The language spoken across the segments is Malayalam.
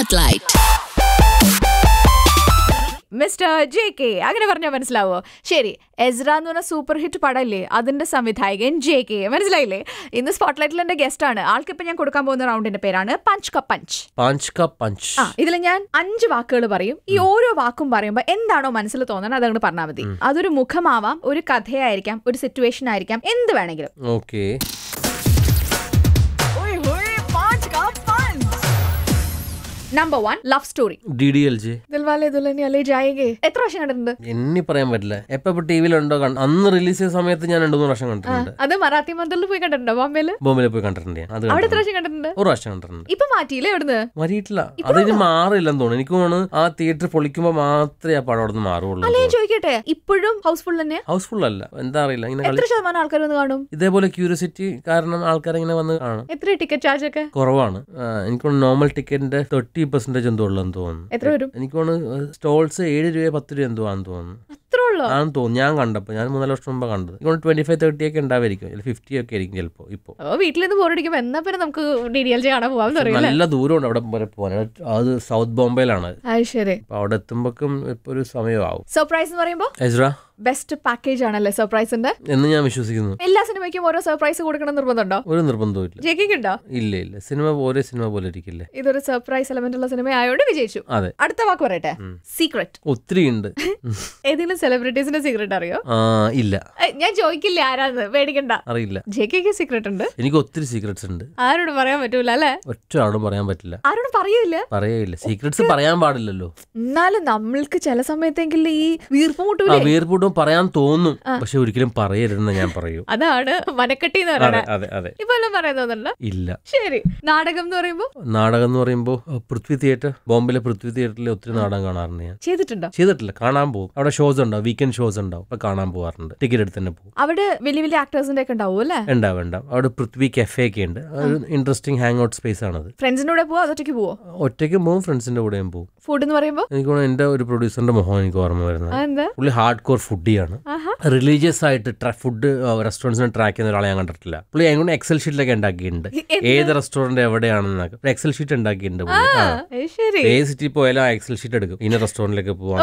സ്പോട്ട്ലൈറ്റ് മിസ്റ്റർ ജെ കെ അങ്ങനെ പറഞ്ഞാൽ മനസ്സിലാവോ ശരി എസ്ര എന്ന് പറഞ്ഞ സൂപ്പർ ഹിറ്റ് പടമല്ലേ അതിൻ്റെ സംവിധായകൻ ജെ കെ മനസ്സിലായില്ലേ ഇന്ന് സ്പോട്ട്ലൈറ്റിൽ എൻ്റെ ഗസ്റ്റ് ആണ് ആൾക്കിപ്പോൾ ഞാൻ കൊടുക്കാൻ പോകുന്ന റൗണ്ടിന്റെ പേരാണ് പഞ്ച് ക പഞ്ച് പഞ്ച് ക പഞ്ച് ആ ഇതിൽ ഞാൻ അഞ്ച് വാക്കുകൾ പറയും ഈ ഓരോ വാക്കും പറയുമ്പോൾ എന്താണോ മനസ്സിൽ തോന്നണം അതങ്ങോട്ട് പറഞ്ഞാൽ മതി അതൊരു മുഖമാവാം ഒരു കഥയായിരിക്കാം ഒരു സിറ്റുവേഷൻ ആയിരിക്കാം എന്ത് വേണമെങ്കിലും okay number one love story D D L J Dilwale Dulhania അല്ലേ ജായകെ എത്ര വർഷം കണ്ടിട്ടുണ്ട് എന്നെ പറയാൻ പറ്റില്ല എപ്പോ ടിവിയിലുണ്ടോ അന്ന് റിലീസ് ചെയ്ത സമയത്ത് ഞാൻ രണ്ടു മൂന്ന് വർഷം കണ്ടിട്ടുണ്ട് അത് മറാത്തി മന്ദിറിൽ പോയി കണ്ടിട്ടുണ്ടോ ബോംബെയിൽ ബോംബെയിൽ പോയി കണ്ടിട്ടുണ്ട് അവിടെ എത്ര വർഷം കണ്ടിട്ടുണ്ട് ഒരു വർഷം കണ്ടിട്ടുണ്ട് ഇപ്പൊ മാറ്റിയില്ലേ അവിടുന്ന് മാറ്റിയിട്ടില്ല അതിന് മാറില്ലെന്ന് തോന്നുന്നു എനിക്ക് തോന്നുന്നു ആ തിയേറ്റർ പൊളിക്കുമ്പോൾ മാത്രമേ ആ പടം അവിടെ മാറുള്ളൂ അല്ലേ ചോദിക്കട്ടെ ഇപ്പോഴും ഹൗസ്ഫുൾ തന്നെ ഹൗസ്ഫുൾ അല്ല എന്താ അറിയില്ല എത്ര ശതമാനം ആൾക്കാർ വന്ന് കാണും ഇതേപോലെ ക്യൂരിയോസിറ്റി കാരണം ആൾക്കാർ ഇങ്ങനെ വന്ന് കാണും എത്ര ടിക്കറ്റ് ചാർജ് ഒക്കെ കുറവാണ് എനിക്ക് നോർമൽ ടിക്കറ്റിന്റെ തേർട്ടി പെർസെന്റേജ് എന്തോ ഉള്ളെന്ന് തോന്നുന്നു എനിക്ക് തോന്നുന്നു സ്റ്റോൾസ് ഏഴ് രൂപ പത്ത് രൂപ എന്തോ ആണെന്ന് തോന്നുന്നു ഉള്ളൂ ആണെന്ന് തോന്നുന്നു ഞാൻ കണ്ടപ്പോൾ ഞാൻ മൂന്നാല് വർഷം മുമ്പ് കണ്ടത് ഇങ്ങോട്ട് ട്വന്റി ഫൈവ് തേർട്ടി ഒക്കെ ഉണ്ടാവായിരിക്കും ഫിഫ്റ്റി ഒക്കെ ആയിരിക്കും ചിലപ്പോൾ ഇപ്പോൾ വീട്ടിലിന്ന് ബോറടിക്കുമ്പോൾ എന്നാ പിന്നെ നമുക്ക് ഡീറ്റെയിൽസ് കാണാൻ പോകാൻ നല്ല ദൂരമുണ്ട് അവിടെ വരെ പോകാൻ അത് സൗത്ത് ബോംബെയിലാണ് ശരി അവിടെ എത്തുമ്പോഴേക്കും ഇപ്പോൾ ഒരു സമയമാവും സർപ്രൈസ് എന്ന് പറയുമ്പോൾ എസ്ര ബെസ്റ്റ് പാക്കേജ് ആണല്ലേ സർപ്രൈസിന്റെ എന്ന് ഞാൻ വിശ്വസിക്കുന്നു എല്ലാ സിനിമയ്ക്കും ഓരോ സർപ്രൈസ് കൊടുക്കണം നിർബന്ധമുണ്ടോ ഒരു നിർബന്ധവും ഇല്ല ജയിക്കുണ്ടോ ഇല്ല ഇല്ല സിനിമ ഓരോ സിനിമ പോലെ ഇരിക്കില്ലേ ഇതൊരു സർപ്രൈസ് എലമെന്റ് ഉള്ള സിനിമ ആയതുകൊണ്ട് വിജയിച്ചു അതെ അടുത്ത വാക്ക് പറയട്ടെ സീക്രട്ട് ഒത്തിരി ഉണ്ട് ഏതെങ്കിലും സെലിബ്രിറ്റീസിന്റെ സീക്രട്ട് അറിയോ ഇല്ല ഞാൻ ചോദിക്കില്ല ആരാന്ന് പേടിക്കണ്ട അറിയില്ല ജെ കെ സീക്രട്ട് ഉണ്ട് എനിക്ക് ഒത്തിരി സീക്രട്സ് ഉണ്ട് ആരോടും പറയാൻ പറ്റൂല അല്ലേ ഒറ്റ ആളോടും പറയാൻ പറ്റില്ല ആരോടും പറയൂല പറയൂല സീക്രട്സ് പറയാൻ പാടില്ലല്ലോ എന്നാലും നമ്മൾക്ക് ചില സമയത്തെങ്കിലും ഈ വീർപ്പുമുട്ടും വീർപ്പുമുട്ടും പറയാൻ തോന്നും പക്ഷെ ഒരിക്കലും പറയരുതെന്ന് ഞാൻ പറയൂ അതാണ് മനക്കെട്ടി എന്ന് പറയുന്നത് ഇപ്പൊ പറയുന്നതല്ല ഇല്ല ശരി നാടകം എന്ന് പറയുമ്പോ നാടകം എന്ന് പറയുമ്പോ പൃഥ്വി തിയേറ്റർ ബോംബെയിലെ പൃഥ്വി തിയേറ്ററിൽ ഒത്തിരി നാടകം കാണാറുണ്ട് ഞാൻ ചെയ്തിട്ടുണ്ടോ ചെയ്തിട്ടില്ല കാണാൻ കാണാൻ പോകും അവിടെ ഷോസ് ഉണ്ടാവും വീക്കെൻഡ് ഷോസ് ഉണ്ടാവും അപ്പൊ കാണാൻ പോകാറുണ്ട് ടിക്കറ്റ് എടുത്ത് തന്നെ പോകും അവിടെ വലിയ വലിയ ആക്ടേഴ്സിന്റെ ഒക്കെ ഉണ്ടാവും അല്ലേ ഉണ്ടാവും ഉണ്ടാവും അവിടെ പൃഥ്വി കെഫേ ഒക്കെ ഉണ്ട് ഇൻട്രസ്റ്റിംഗ് ഹാങ് ഔട്ട് സ്പേസ് ആണത് ഫ്രണ്ട്സിന്റെ കൂടെ പോവാ ഒറ്റയ്ക്ക് പോവോ ഒറ്റയ്ക്ക് പോകും ഫ്രണ്ട്സിന്റെ കൂടെ പോകും ഫുഡ് എന്ന് പറയുമ്പോൾ എനിക്ക് എന്റെ ഒരു പ്രൊഡ്യൂസറിന്റെ മുഖം എനിക്ക് ഓർമ്മ വരുന്നത് പുള്ളി ഹാർഡ് കോർ ഫുഡിയാണ് റിലീജിയസ് ആയിട്ട് ഫുഡ് റെസ്റ്റോറൻസിന് ട്രാക്ക് ചെയ്യുന്ന ഒരാളെ ഞാൻ കണ്ടിട്ടില്ല പുള്ളി അങ്ങനെ എക്സൽ ഷീറ്റിലൊക്കെ ഉണ്ടാക്കിയിട്ടുണ്ട് ഏത് റെസ്റ്റോറന്റ് എവിടെയാണെന്ന് എക്സൽ ഷീറ്റ് ഉണ്ടാക്കിയിട്ടുണ്ട് ഏത് സിറ്റി പോയാലും എക്സൽ ഷീറ്റ് എടുക്കും ഇന്ന റെസ്റ്റോറന്റിലേക്ക് പോകാൻ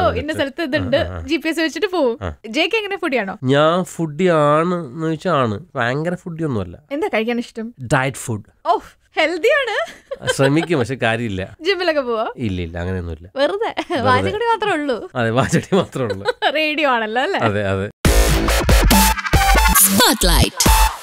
പോകുന്നുണ്ട് ജി പി എസ് വെച്ചിട്ട് പോകും ജേക്ക് എങ്ങനെ ഫുഡിയാണോ ഞാൻ ഫുഡിയാണ് എന്ന് വെച്ചാണ് ഭയങ്കര ഫുഡിയൊന്നുമല്ല എന്താ കഴിക്കാൻ ഇഷ്ടം ഡയറ്റ് ഫുഡ് ഓ ഹെൽത്തിയാണ് ശ്രമിക്കും പക്ഷെ കാര്യമില്ല ജിമ്മിലൊക്കെ പോവാ ഇല്ല ഇല്ല അങ്ങനെയൊന്നുമില്ല വെറുതെ വാചകടി മാത്രമേ ഉള്ളൂ അതെ വാചകടി മാത്രമേ ഉള്ളൂ റേഡിയോ ആണല്ലോ അല്ലേ അതെ അതെ സ്പോട്ട്ലൈറ്റ്